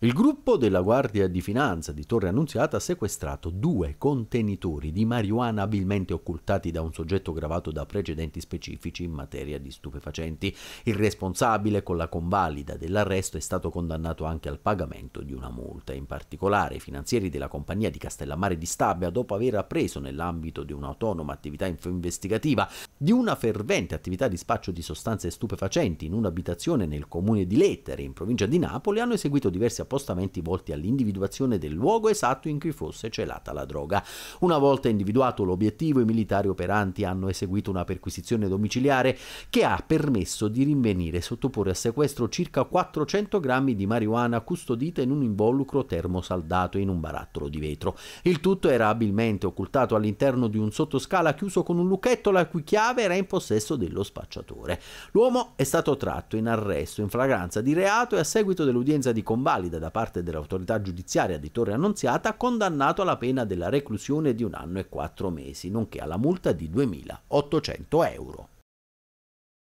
Il gruppo della Guardia di Finanza di Torre Annunziata ha sequestrato due contenitori di marijuana abilmente occultati da un soggetto gravato da precedenti specifici in materia di stupefacenti. Il responsabile, con la convalida dell'arresto, è stato condannato anche al pagamento di una multa. In particolare, i finanzieri della compagnia di Castellammare di Stabia, dopo aver appreso nell'ambito di un'autonoma attività investigativa di una fervente attività di spaccio di sostanze stupefacenti in un'abitazione nel comune di Lettere, in provincia di Napoli, hanno eseguito diversi appostamenti volti all'individuazione del luogo esatto in cui fosse celata la droga. Una volta individuato l'obiettivo, i militari operanti hanno eseguito una perquisizione domiciliare che ha permesso di rinvenire e sottoporre a sequestro circa 400 grammi di marijuana custodita in un involucro termosaldato in un barattolo di vetro. Il tutto era abilmente occultato all'interno di un sottoscala chiuso con un lucchetto la cui chiave era in possesso dello spacciatore. L'uomo è stato tratto in arresto in flagranza di reato e a seguito dell'udienza di convalida da parte dell'autorità giudiziaria di Torre Annunziata, condannato alla pena della reclusione di un anno e quattro mesi, nonché alla multa di 2.800 euro.